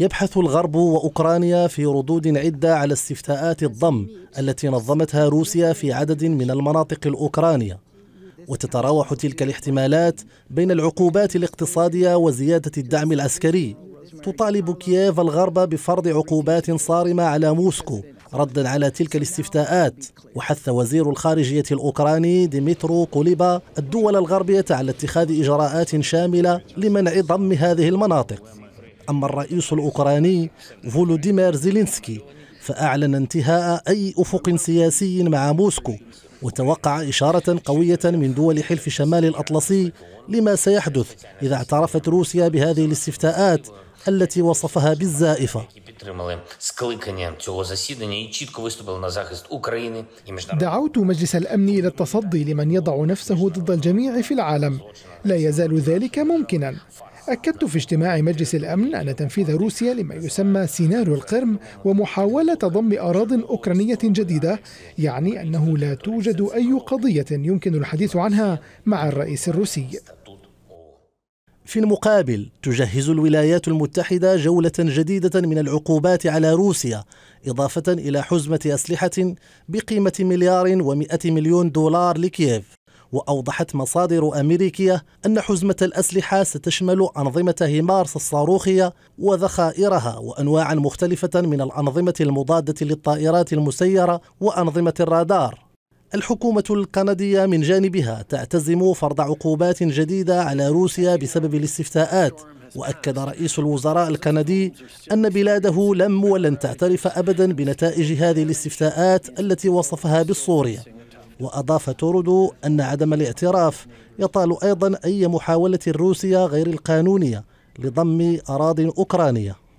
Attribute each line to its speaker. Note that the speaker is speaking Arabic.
Speaker 1: يبحث الغرب واوكرانيا في ردود عده على استفتاءات الضم التي نظمتها روسيا في عدد من المناطق الاوكرانيه وتتراوح تلك الاحتمالات بين العقوبات الاقتصاديه وزياده الدعم العسكري تطالب كييف الغرب بفرض عقوبات صارمه على موسكو ردا على تلك الاستفتاءات وحث وزير الخارجيه الاوكراني ديمترو كوليبا الدول الغربيه على اتخاذ اجراءات شامله لمنع ضم هذه المناطق أما الرئيس الأوكراني فولوديمير زيلينسكي فأعلن انتهاء أي أفق سياسي مع موسكو وتوقع إشارة قوية من دول حلف شمال الأطلسي لما سيحدث إذا اعترفت روسيا بهذه الاستفتاءات التي وصفها بالزائفة
Speaker 2: دعوت مجلس الأمن إلى التصدي لمن يضع نفسه ضد الجميع في العالم لا يزال ذلك ممكنا أكدت في اجتماع مجلس الأمن أن تنفيذ روسيا لما يسمى سيناريو القرم ومحاولة ضم أراضٍ أوكرانية جديدة يعني أنه لا توجد أي قضية يمكن الحديث عنها مع الرئيس الروسي.
Speaker 1: في المقابل تجهز الولايات المتحدة جولة جديدة من العقوبات على روسيا إضافة إلى حزمة أسلحة بقيمة مليار ومئة مليون دولار لكييف وأوضحت مصادر أمريكية أن حزمة الأسلحة ستشمل أنظمة هيمارس الصاروخية وذخائرها وأنواعا مختلفة من الأنظمة المضادة للطائرات المسيرة وأنظمة الرادار الحكومة الكندية من جانبها تعتزم فرض عقوبات جديدة على روسيا بسبب الاستفتاءات وأكد رئيس الوزراء الكندي أن بلاده لم ولن تعترف أبدا بنتائج هذه الاستفتاءات التي وصفها بالصورية وأضاف تورودو أن عدم الاعتراف يطال أيضا أي محاولة روسيا غير القانونية لضم أراضٍ أوكرانية